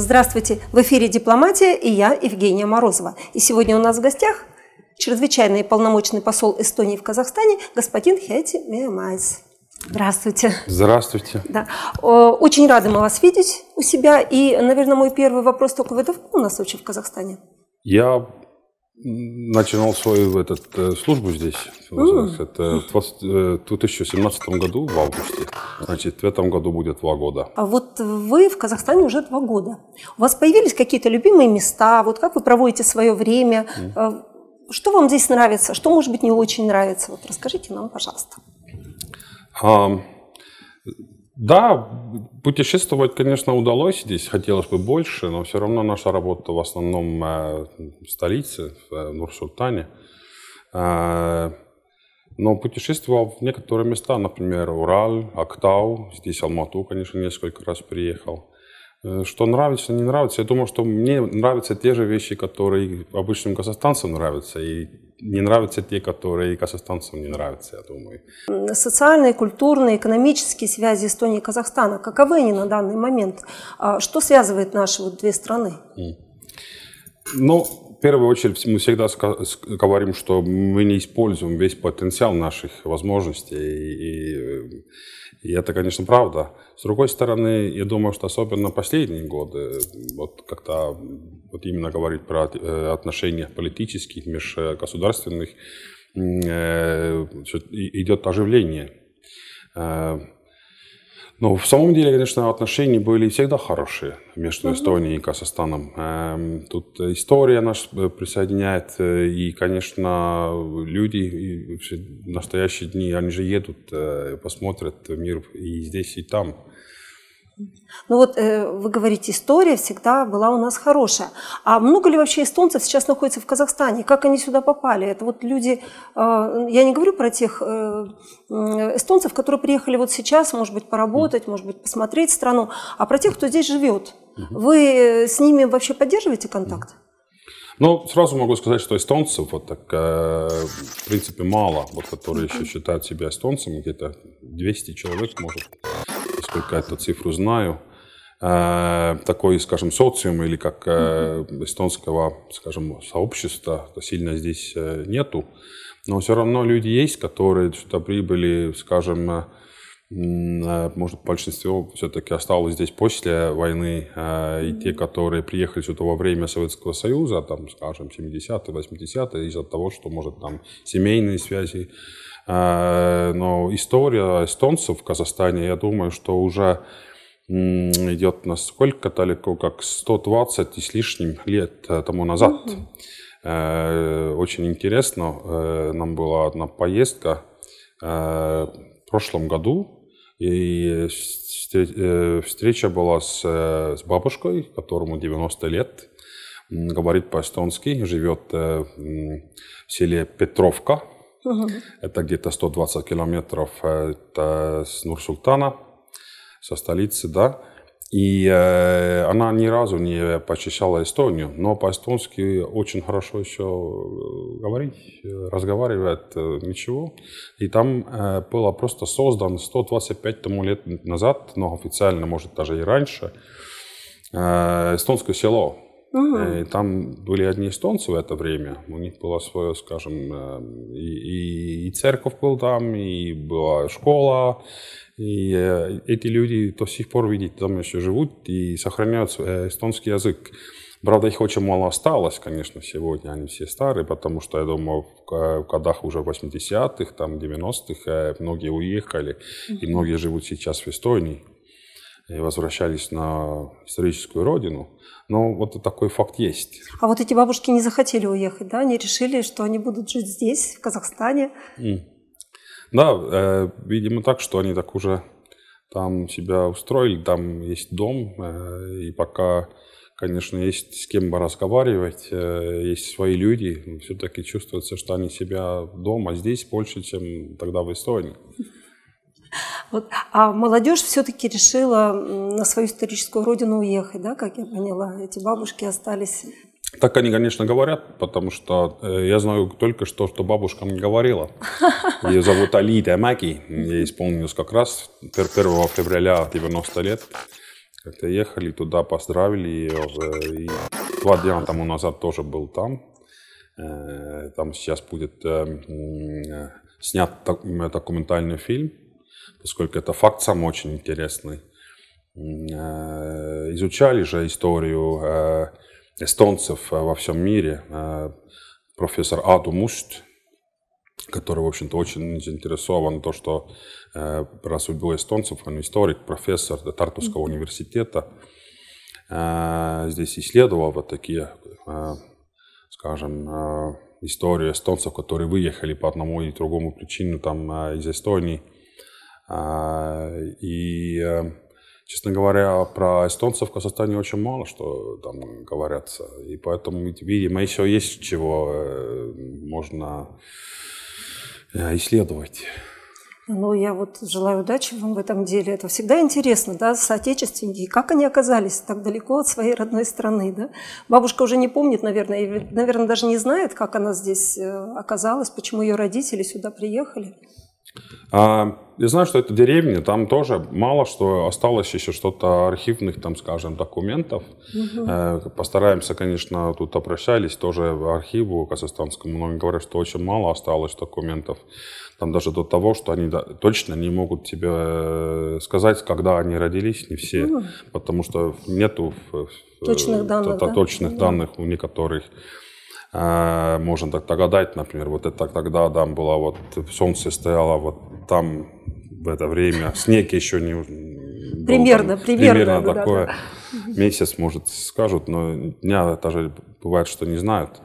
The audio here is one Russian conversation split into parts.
Здравствуйте! В эфире «Дипломатия» и я, Евгения Морозова. И сегодня у нас в гостях чрезвычайный полномочный посол Эстонии в Казахстане господин Хети Меамайс. Здравствуйте. Здравствуйте. Да. Очень рады мы вас видеть у себя. И, наверное, мой первый вопрос только вы давно у нас вообще в Казахстане? Я начинал свою этот, э, службу здесь. Mm. Это в 2017 э, году, в августе. Значит, в этом году будет два года. А вот вы в Казахстане уже два года. У вас появились какие-то любимые места? Вот как вы проводите свое время? Mm. Что вам здесь нравится? Что, может быть, не очень нравится? Вот расскажите нам, пожалуйста. Um... Да, путешествовать, конечно, удалось здесь, хотелось бы больше, но все равно наша работа в основном э, в столице, в э, Нур-Султане. Э, но путешествовал в некоторые места, например, Урал, Актау, здесь Алмату, конечно, несколько раз приехал. Э, что нравится, не нравится. Я думаю, что мне нравятся те же вещи, которые обычным казахстанцам нравятся, и не нравятся те, которые казахстанцам не нравятся, я думаю. Социальные, культурные, экономические связи Эстонии и Казахстана, каковы они на данный момент? А, что связывает наши вот две страны? Ну, в первую очередь мы всегда говорим, что мы не используем весь потенциал наших возможностей. И, и, это, конечно, правда. С другой стороны, я думаю, что особенно последние годы, вот как-то вот именно говорить про э, отношения политических, межгосударственных, э, идет оживление э, ну, в самом деле, конечно, отношения были всегда хорошие между Эстонией и Казахстаном. Эм, тут история нас э, присоединяет, э, и, конечно, люди в настоящие дни, они же едут, э, посмотрят мир и здесь, и там. Ну вот э, вы говорите, история всегда была у нас хорошая. А много ли вообще эстонцев сейчас находится в Казахстане? Как они сюда попали? Это вот люди, э, я не говорю про тех э, эстонцев, которые приехали вот сейчас, может быть, поработать, может быть, посмотреть страну, а про тех, кто здесь живет. Вы с ними вообще поддерживаете контакт? Ну, сразу могу сказать, что эстонцев вот так, э, в принципе, мало, вот которые еще считают себя эстонцами, где-то 200 человек, может, сколько эту цифру знаю, э, такой, скажем, социум или как э, эстонского, скажем, сообщества то сильно здесь э, нету. Но все равно люди есть, которые сюда прибыли, скажем, может, большинство все-таки осталось здесь после войны, и те, которые приехали сюда во время Советского Союза, там, скажем, 70-е, 80-е, из-за того, что, может, там семейные связи, Э, но история эстонцев в Казахстане, я думаю, что уже идет на сколько далеко, как 120 и с лишним лет э, тому назад. mm Очень интересно, нам была одна поездка в прошлом году, и встреча была с, бабушкой, которому 90 лет, говорит по-эстонски, живет в селе Петровка, Угу. Это где-то 120 километров это с Нур-Султана, со столицы, да. И э, она ни разу не посещала Эстонию, но по-эстонски очень хорошо еще э, говорить, э, разговаривать э, ничего. И там э, было просто создан 125 тому лет назад, но официально, может, даже и раньше, э, эстонское село Угу. Там были одни эстонцы в это время, у них было свое, скажем, э, и, и, и церковь был там, и была школа, и э, эти люди до сих пор, видите, там еще живут и сохраняют эстонский язык. Правда, их очень мало осталось, конечно, сегодня они все старые, потому что, я думаю, в годах уже 80-х, там, 90-х многие уехали, и многие живут сейчас в Эстонии и возвращались на историческую родину. Но вот такой факт есть. А вот эти бабушки не захотели уехать, да? Они решили, что они будут жить здесь, в Казахстане. Mm. Да, э, видимо так, что они так уже там себя устроили, там есть дом, э, и пока, конечно, есть с кем бы разговаривать, э, есть свои люди, все-таки чувствуется, что они себя дома здесь больше, чем тогда в Эстонии. Вот. А молодежь все-таки решила на свою историческую родину уехать, да, как я поняла? Эти бабушки остались так они, конечно, говорят, потому что э, я знаю только что, что бабушка мне говорила. Ее зовут Алида Маки. Ей исполнилось как раз 1 февраля 90 лет. Как-то ехали туда, поздравили ее. И два дня тому назад тоже был там. Э, там сейчас будет э, э снят документальный фильм поскольку это факт сам очень интересный. Э, изучали же историю э, эстонцев э, во всем мире. Профессор Аду Муст, который, в общем-то, очень заинтересован то, что про судьбу эстонцев, он историк, профессор Тартуского университета, здесь исследовал вот такие, скажем, историю эстонцев, которые выехали по одному и другому причину там из Эстонии – а, и, э, честно говоря, про эстонцев в Казахстане очень мало что там говорятся. И поэтому, видимо, еще есть чего э, можно э, исследовать. Ну, я вот желаю удачи вам в этом деле. Это всегда интересно, да, соотечественники. Как они оказались так далеко от своей родной страны, да? Бабушка уже не помнит, наверное, и, наверное, даже не знает, как она здесь оказалась, почему ее родители сюда приехали. А, я знаю, что это деревня, там тоже мало что осталось еще что-то архивных, там, скажем, документов. Угу. Э, постараемся, конечно, тут обращались тоже в архиву казахстанскому, но они говорят, что очень мало осталось документов. Там даже до того, что они да, точно не могут тебе э, сказать, когда они родились, не все, угу. потому что нету точных э, данных, да? точных да. данных у некоторых. Э, можно так догадать, например, вот это тогда там было вот, солнце стояло вот там в это время, снег еще не... примерно, там, примерно. Примерно такое. Да, да. Месяц, может, скажут, но дня даже бывает, что не знают.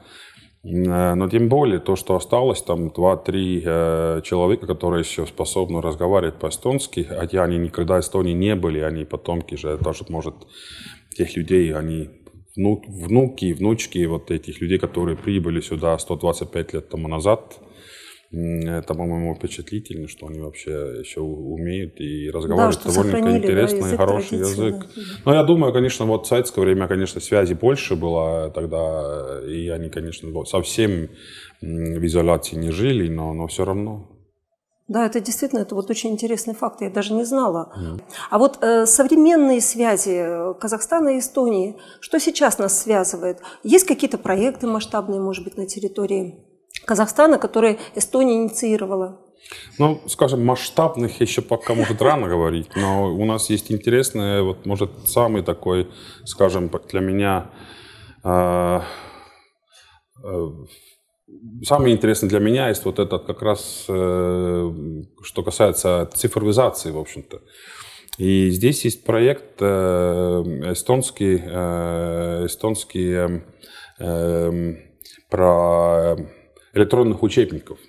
Э, но тем более то, что осталось, там 2-3 э, человека, которые еще способны разговаривать по-эстонски, хотя они никогда в Эстонии не были, они потомки же, даже, может, тех людей, они внук, внуки и внучки вот этих людей, которые прибыли сюда 125 лет тому назад, это, по-моему, впечатлительно, что они вообще еще умеют и разговаривают да, довольно интересный, да, хороший язык. Но я думаю, конечно, вот в советское время, конечно, связи больше было тогда, и они, конечно, совсем в изоляции не жили, но, но все равно да, это действительно это вот очень интересный факт, я даже не знала. Mm. А вот э, современные связи э, Казахстана и Эстонии, что сейчас нас связывает? Есть какие-то проекты масштабные, может быть, на территории Казахстана, которые Эстония инициировала? Ну, скажем, масштабных еще пока, может, рано говорить, но у нас есть интересное, вот, может, самый такой, скажем, для меня э, э, Самое интересное для меня есть вот этот как раз, э, что касается цифровизации, в общем-то. И здесь есть проект э, эстонский, э, эстонский эм, эм, про электронных учебников –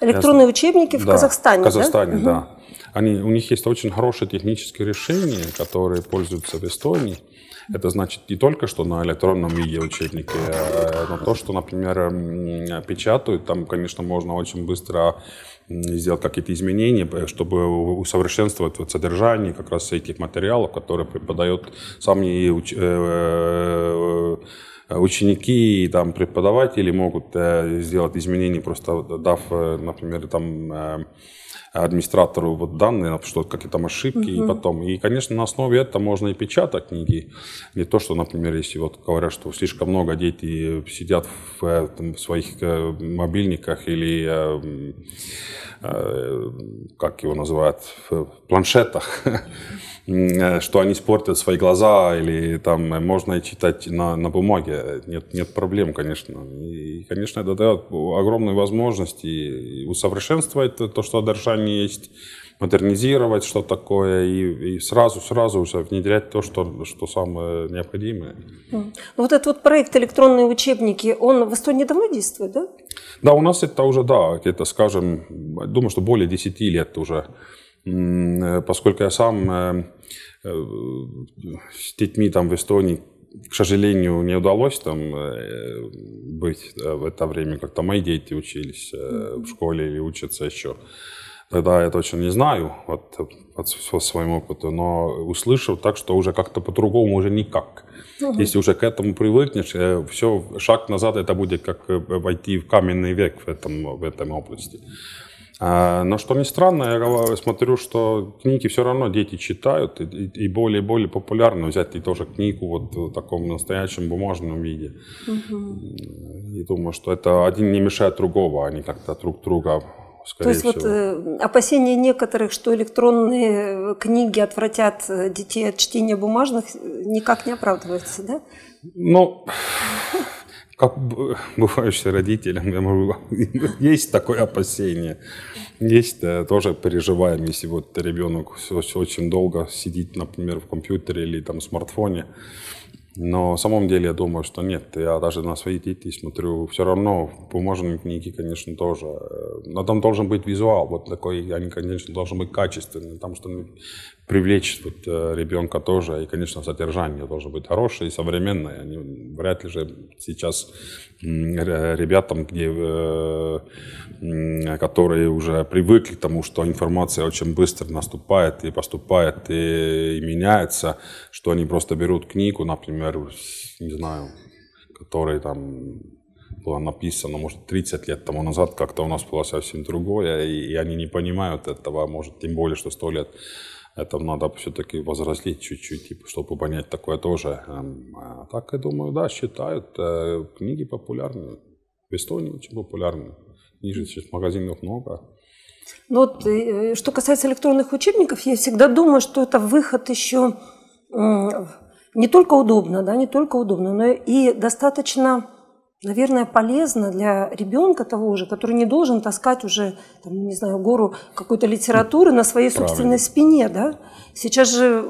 Электронные Я... учебники в да, Казахстане, в Казахстане, да? да. Они, у них есть очень хорошие технические решения, которые пользуются в Эстонии. Это значит не только, что на электронном виде учебники, э, но то, что, например, печатают, там, конечно, можно очень быстро сделать какие-то изменения, чтобы усовершенствовать вот содержание как раз этих материалов, которые преподают сами. не э, э, Э, ученики и там преподаватели могут э, сделать изменения, просто дав, э, например, там администратору вот данные, что какие там ошибки угу. и потом. И, конечно, на основе этого можно и печатать книги. Не то, что, например, если вот говорят, что слишком много дети сидят в, э, там, в своих э, мобильниках или э, как его называют, в планшетах, что они испортят свои глаза или там можно читать на, на бумаге. Нет, нет проблем, конечно. И, конечно, это дает огромные возможности усовершенствовать то, что одержание сами есть, модернизировать, что такое, и, и сразу, сразу уже внедрять то, что, что самое необходимое. Ну, вот этот вот проект электронные учебники, он в Эстонии давно действует, да? Да, у нас это уже, да, где-то, скажем, думаю, что более 10 лет уже, поскольку я сам э, э, с детьми там в Эстонии к сожалению, не удалось там э, быть в это время, как-то мои дети учились в школе или учатся еще. Тогда ну я точно не знаю от, от, от своего опыта, но услышал так, что уже как-то по-другому уже никак. Угу. Если уже к этому привыкнешь, э, все, шаг назад это будет как э, войти в каменный век в этом, в этом области. А, но что не странно, я смотрю, что книги все равно дети читают, и, и более и более популярно взять и тоже книгу вот в таком настоящем бумажном виде. Угу. И думаю, что это один не мешает другого, они как-то друг друга скорее То есть всего. вот э, опасения некоторых, что электронные э, книги отвратят э, детей от чтения бумажных, э, никак не оправдываются, да? Ну, как бывающий родителям, я могу, есть такое опасение. Есть, да, тоже переживаем, если вот ребенок очень долго сидит, например, в компьютере или там смартфоне, но в самом деле я думаю, что нет. Я даже на свои дети смотрю все равно. Бумажные книги, конечно, тоже. Э, но там должен быть визуал. Вот такой, они, конечно, должен быть качественный. Потому что привлечь вот, э, ребенка тоже, и, конечно, содержание должно быть хорошее и современное. Они, вряд ли же сейчас ребятам, где, э, которые уже привыкли к тому, что информация очень быстро наступает и поступает и, и меняется, что они просто берут книгу, например, не знаю, которая там была написана, может, 30 лет тому назад, как-то у нас было совсем другое, и, и они не понимают этого, а может, тем более, что 100 лет это надо все-таки возразить чуть-чуть, типа, чтобы понять такое тоже. Эм, а, так, я думаю, да, считают. Э, книги популярны. В Эстонии очень популярны. Ниже сейчас магазинов много. Ну вот, э, э, что касается электронных учебников, я всегда думаю, что это выход еще не только удобно, да, не только удобно, но и достаточно наверное, полезно для ребенка того же, который не должен таскать уже, там, не знаю, гору какой-то литературы на своей Правильно. собственной спине, да? Сейчас же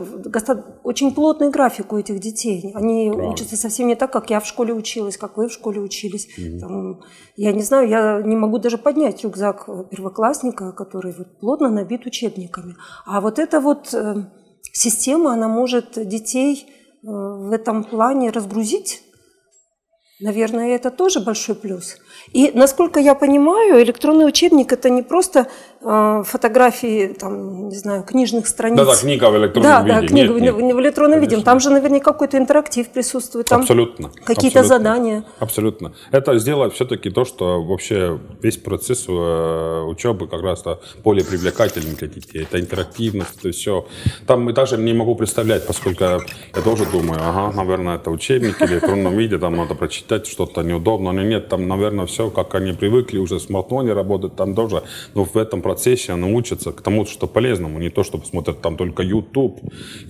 очень плотный график у этих детей. Они Правильно. учатся совсем не так, как я в школе училась, как вы в школе учились. Угу. Там, я не знаю, я не могу даже поднять рюкзак первоклассника, который вот плотно набит учебниками. А вот эта вот э, система, она может детей э, в этом плане разгрузить Наверное, это тоже большой плюс. И, насколько я понимаю, электронный учебник – это не просто Э, фотографии, там, не знаю, книжных страниц. Да, да, книга в электронном да, виде. Да, книга нет, в, нет. в электронном Конечно. виде. Там же наверняка какой-то интерактив присутствует. Там абсолютно. Какие-то задания. Абсолютно. Это сделает все-таки то, что вообще весь процесс э, учебы как раз более привлекательным для детей. Это интерактивность, это все. Там мы даже не могу представлять, поскольку я тоже думаю, ага, наверное, это учебник в электронном виде, там надо прочитать что-то неудобно. Но нет, там, наверное, все, как они привыкли уже в смартфоне работать, там тоже. Но ну, в этом процессе она учится к тому, что полезному, не то, чтобы смотрят там только YouTube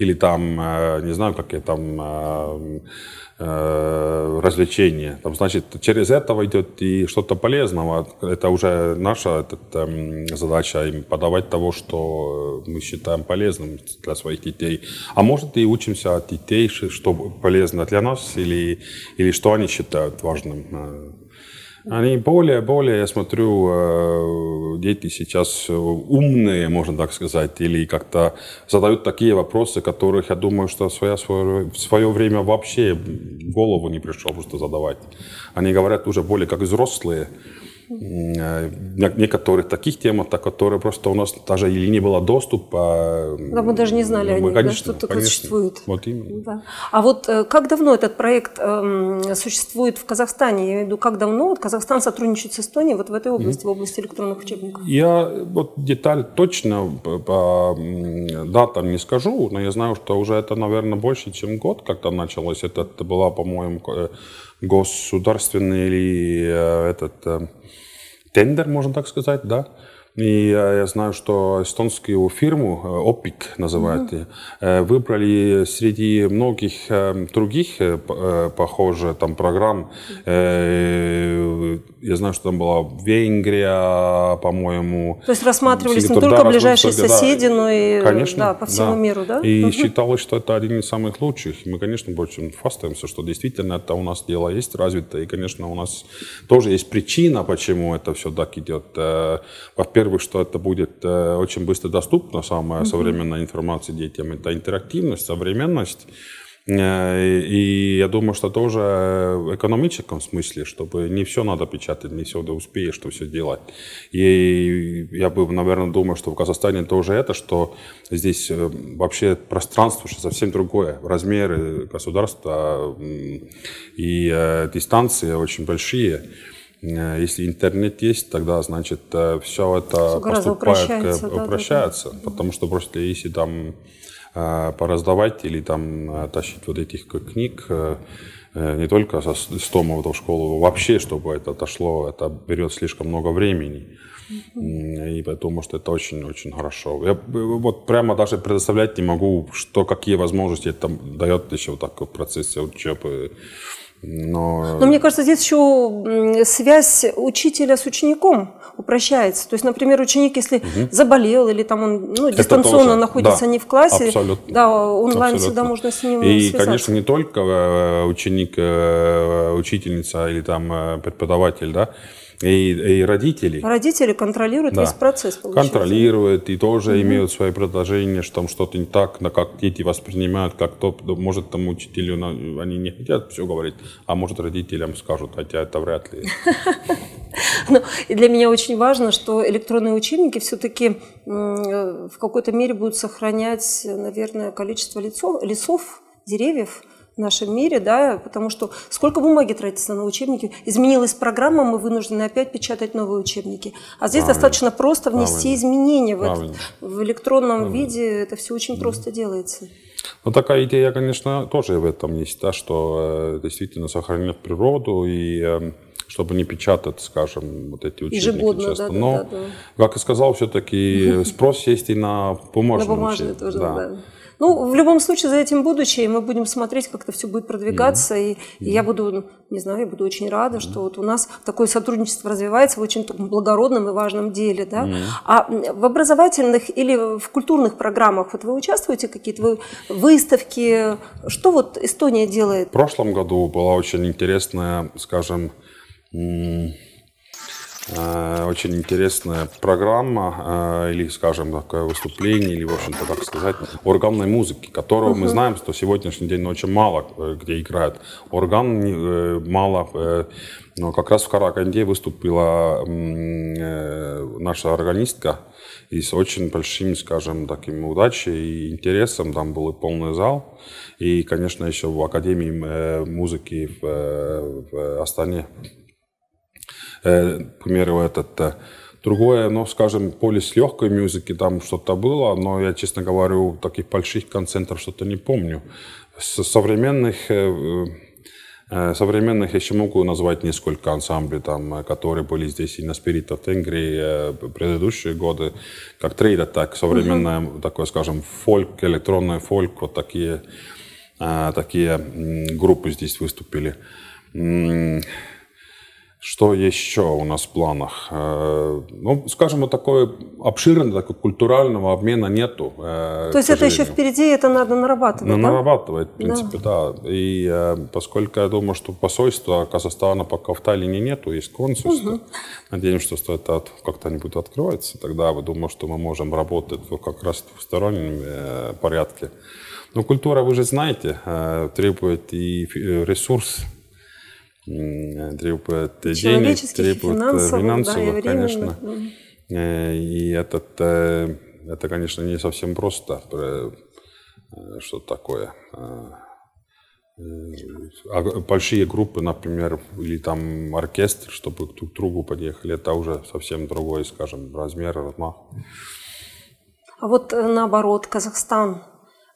или там, э, не знаю, какие там э, э, развлечения. Там, значит, через этого идет и что-то полезного. Это уже наша этот, эм, задача им подавать того, что мы считаем полезным для своих детей. А может и учимся от детей, что полезно для нас или, или что они считают важным. А они более, более, я смотрю, э, дети сейчас умные, можно так сказать, или как-то задают такие вопросы, которых, я думаю, что в свое, в свое время вообще голову не пришло просто задавать. Они говорят уже более как взрослые. Э, некоторых таких тем, до которых просто у нас даже или не было доступа. Да, мы даже не знали, ну, мы, о них, конечно, да, что такое существует. Вот именно. Да. А вот э, как давно этот проект эм, существует в Казахстане? Я имею в виду, как давно вот Казахстан сотрудничает с Эстонией вот в этой области, mm-hmm. в области электронных учебников? Я э, вот деталь точно по, по датам не скажу, но я знаю, что уже это, наверное, больше, чем год, когда началось. Это, это была, по-моему, государственный или э, этот э, тендер, можно так сказать, да, и э, я знаю, что эстонскую фирму, ОПИК э, называют, mm-hmm. выбрали среди многих других похожих там, программ. Я знаю, что там была Венгрия, по-моему. То есть рассматривались Сингапур, не только да, ближайшие соседи, да, но и конечно, да, по всему да. миру, да? И mm-hmm. считалось, что это один из самых лучших. мы, конечно, больше фастаемся, что действительно это у нас дело есть развито. И, конечно, у нас тоже есть причина, почему это все так идет. Во-первых, во-первых, что это будет э, очень быстро доступно, самая mm-hmm. современная информация детям, это интерактивность, современность. Э, и я думаю, что тоже э, в экономическом смысле, чтобы не все надо печатать, не всегда успеешь, что все делать. И я бы, наверное, думаю, что в Казахстане тоже это, что здесь вообще пространство совсем другое. Размеры государства и дистанции очень большие. Э, если интернет есть, тогда, значит, э, все это поступает, э, упрощается, к, да, да, да. потому что просто если там пораздавать или там тащить вот этих книг, не только со, с тома в эту школу, вообще, чтобы это отошло, это берет слишком много времени. И поэтому, что это очень-очень хорошо. Я вот прямо даже предоставлять не могу, что, какие возможности это дает еще вот так в процессе учебы. Вот, но... Но мне кажется, здесь еще связь учителя с учеником упрощается. То есть, например, ученик, если угу. заболел или там он ну, дистанционно тоже, находится да, не в классе, абсолютно, да, онлайн абсолютно. всегда можно с ним И, связаться. конечно, не только э, ученик, э, учительница или там э, преподаватель, да, и, и родители. Родители контролируют да. весь процесс, получается. Контролируют и тоже mm-hmm. имеют свои предложения, что там что-то не так, на как дети воспринимают, как то, может, тому учителю они не хотят все говорить, а может, родителям скажут, хотя это вряд ли. Но ну, для меня очень важно, что электронные учебники все-таки э, в какой-то мере будут сохранять, наверное, количество лесов, деревьев, в нашем мире, да, потому что сколько бумаги тратится на учебники, изменилась программа, мы вынуждены опять печатать новые учебники. А здесь Правильно. достаточно просто внести Правильно. изменения в, этот, в электронном Правильно. виде, это все очень да. просто делается. Ну, такая идея, конечно, тоже в этом есть, да, что э, действительно сохранить природу и э, чтобы не печатать, скажем, вот эти учебники Ежегодно, часто. Да, Но, да, да, да. как и сказал, все-таки спрос есть и на бумажные. На бумажные тоже, да. да. Ну, в любом случае, за этим будущее, мы будем смотреть, как это все будет продвигаться, yeah. и, yeah. и я буду, ну, не знаю, я буду очень рада, yeah. что вот у нас такое сотрудничество развивается в очень благородном и важном деле, да. Yeah. А в образовательных или в культурных программах вот вы участвуете какие-то вы выставки? Что вот Эстония делает? В прошлом году была очень интересная, скажем, Э, очень интересная программа э, или, скажем, такое выступление, или, в общем-то, так сказать, органной музыки, которого мы знаем, что сегодняшний день ну, очень мало э, где играют. Орган мало... Но как раз в Караганде выступила наша органистка и с очень большим, скажем, таким удачей и интересом. Там был и полный зал. И, конечно, еще в Академии музыки в Астане к примеру, этот... Другое, ну, скажем, поле с легкой музыки, там что-то было, но я, честно говорю, таких больших концентров что-то не помню. С современных э, э, э, Современных еще могу назвать несколько ансамблей, там, которые были здесь и на Spirit of Tengri предыдущие годы, как трейда, так современная, mm-hmm. такой, скажем, фольк, электронный фольк, вот такие, такие группы здесь выступили. Что еще у нас в планах? Э, ну, скажем, вот такой обширного такого культурального обмена нету. Э, то есть это еще впереди, это надо нарабатывать, ну, да? Нарабатывать, в принципе, да. да. И э, поскольку я думаю, что посольства Казахстана пока в Таллине нету, есть консульство. Угу. Надеемся, что это как то не будет открываться. Тогда я думаю, что мы можем работать как раз в двустороннем порядке. Но культура, вы же знаете, требует и ресурс требует денег, требует э, финансовых, да, конечно. Временно. Э, и этот, э, это, конечно, не совсем просто, что такое. А большие группы, например, или там оркестр, чтобы друг к другу подъехали, это уже совсем другой, скажем, размер, размах. А вот наоборот, Казахстан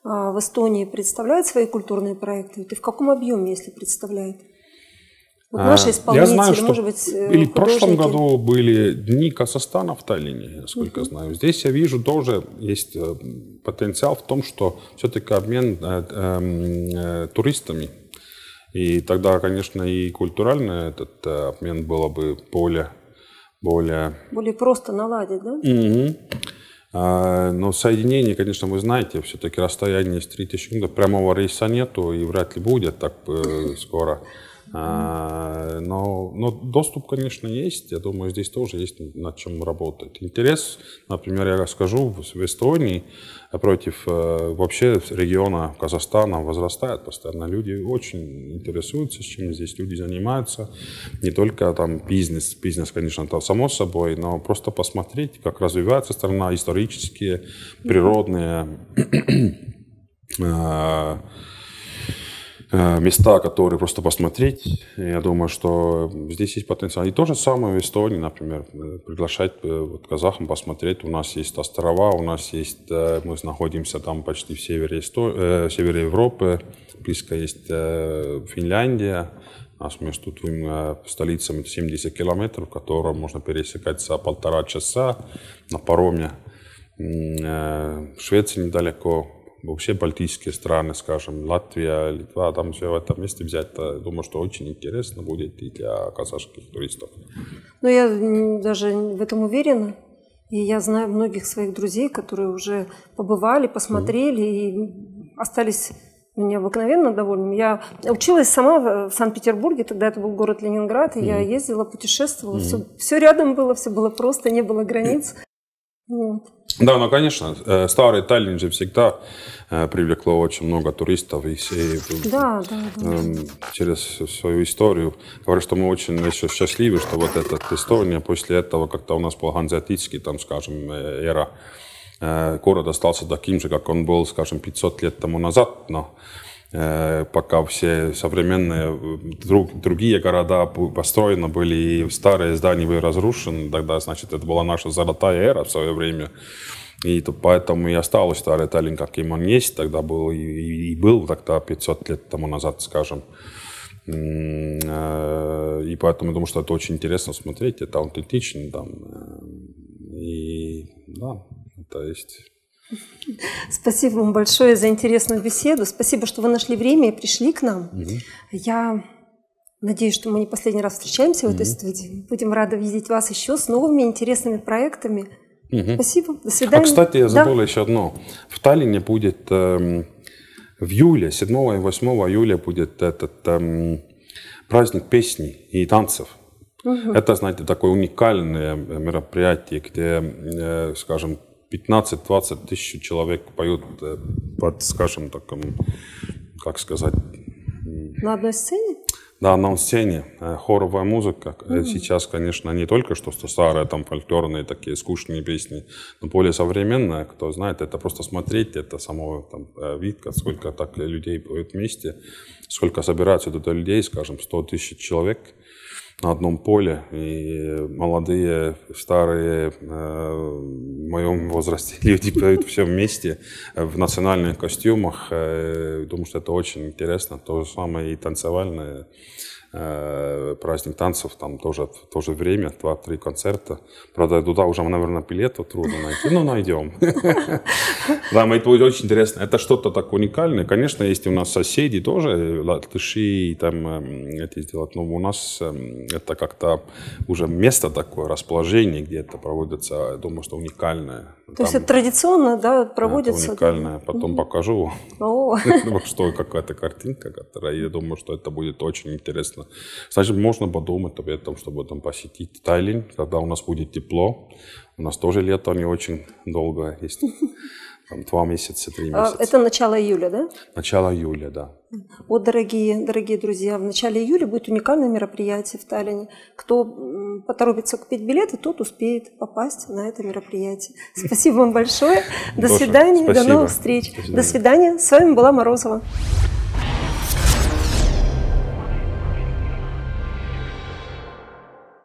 в Эстонии представляет свои культурные проекты? И в каком объеме, если представляет? Ваши исполнители, а, Я знаю, что может быть, или э, в прошлом году были дни Казахстана в Таллине, насколько угу. знаю. Здесь я вижу тоже есть э, потенциал в том, что все-таки обмен э, эм, э, туристами. И тогда, конечно, и культурально этот э, обмен было бы более... Более, более просто наладить, да? Угу. но соединение, конечно, вы знаете, все-таки расстояние из 3000 километров, прямого рейса нету и вряд ли будет так э, скоро. А, но, но доступ, конечно, есть. Я думаю, здесь тоже есть над чем работать. Интерес, например, я расскажу, в Эстонии против э, вообще региона Казахстана возрастает постоянно. Люди очень интересуются, чем здесь люди занимаются. Не только там бизнес, бизнес, конечно, там само собой, но просто посмотреть, как развивается страна, исторические, природные э, Э, места, которые просто посмотреть. Я думаю, что здесь есть потенциал. И то же самое в Эстонии, например, э, приглашать э, вот, казахам посмотреть. У нас есть острова, у нас есть, мы находимся там почти в севере, Эсто... э, севере Европы, близко есть э, Финляндия. У нас между двумя столицами 70 километров, которые можно пересекать за полтора часа на пароме. Швеция недалеко, вообще балтийские страны, скажем, Латвия, Литва, там все в этом месте взять, думаю, что очень интересно будет и для казахских туристов. Ну, я даже в этом уверена. И я знаю многих своих друзей, которые уже побывали, посмотрели mm-hmm. и остались необыкновенно довольными. Я училась сама в Санкт-Петербурге, тогда это был город Ленинград, и mm-hmm. я ездила, путешествовала, mm-hmm. все, все рядом было, все было просто, не было границ. Вот. Да, ну, конечно. Э, старый Таллин же всегда э, привлекло очень много туристов и все да, да, да. Эм, через свою историю. Говорю, что мы очень еще счастливы, что вот эта история после этого как-то у нас был ханзиатический, там, скажем, э, эра город остался таким же, как он был, скажем, 500 лет тому назад, но Э, пока все современные э, друг, другие города построены были, и старые здания были разрушены, тогда, значит, это была наша золотая эра в свое время. И то, поэтому и осталось старый Таллин, каким он есть, тогда был и, и был тогда 500 лет тому назад, скажем. Э, и поэтому я думаю, что это очень интересно смотреть, это аутентично там. И да, то есть Спасибо вам большое за интересную беседу. Спасибо, что вы нашли время и пришли к нам. Угу. Я надеюсь, что мы не последний раз встречаемся в этой студии. Будем рады видеть вас еще с новыми интересными проектами. Угу. Спасибо. До а, свидания. А, кстати, я забыла да. еще одно. В Таллине будет эм, в июле, 7 и 8 июля будет этот эм, праздник песни и танцев. Угу. Это, знаете, такое уникальное мероприятие, где, э, скажем, 15-20 тысяч человек поют э, под, скажем, таком, как сказать... На одной сцене? Да, на сцене. Э, хоровая музыка mm-hmm. сейчас, конечно, не только что, что старые, там, фольклорные такие скучные песни, но более современная, кто знает, это просто смотреть, это само там, вид, сколько так людей поют вместе, сколько собираются туда людей, скажем, 100 тысяч человек – на одном поле, и молодые, старые, э, в моем возрасте люди поют все вместе э, в национальных костюмах. Э, думаю, что это очень интересно. То же самое и танцевальное. Э, праздник танцев, там тоже тоже время, два-три концерта. Правда, туда уже, наверное, билеты трудно найти, но найдем. Да, это будет очень интересно. Это что-то так уникальное. Конечно, есть у нас соседи тоже, латыши, там эм, эти сделать, но у нас эм, это как-то уже место такое, расположение, где это проводится, я думаю, что уникальное. То там есть это традиционно, да, проводится? Это уникальное. Потом mm-hmm. покажу что какая-то картинка, которая, я думаю, что это будет очень интересно. Значит, можно подумать об этом, чтобы там посетить Тайлин, когда у нас будет тепло. У нас тоже лето не очень долго есть там, два месяца, три а, месяца. Это начало июля, да? Начало июля, да. Вот, дорогие, дорогие друзья, в начале июля будет уникальное мероприятие в Таллине. Кто поторопится купить билеты, тот успеет попасть на это мероприятие. Спасибо вам большое. До свидания, до новых встреч. До свидания. С вами была Морозова.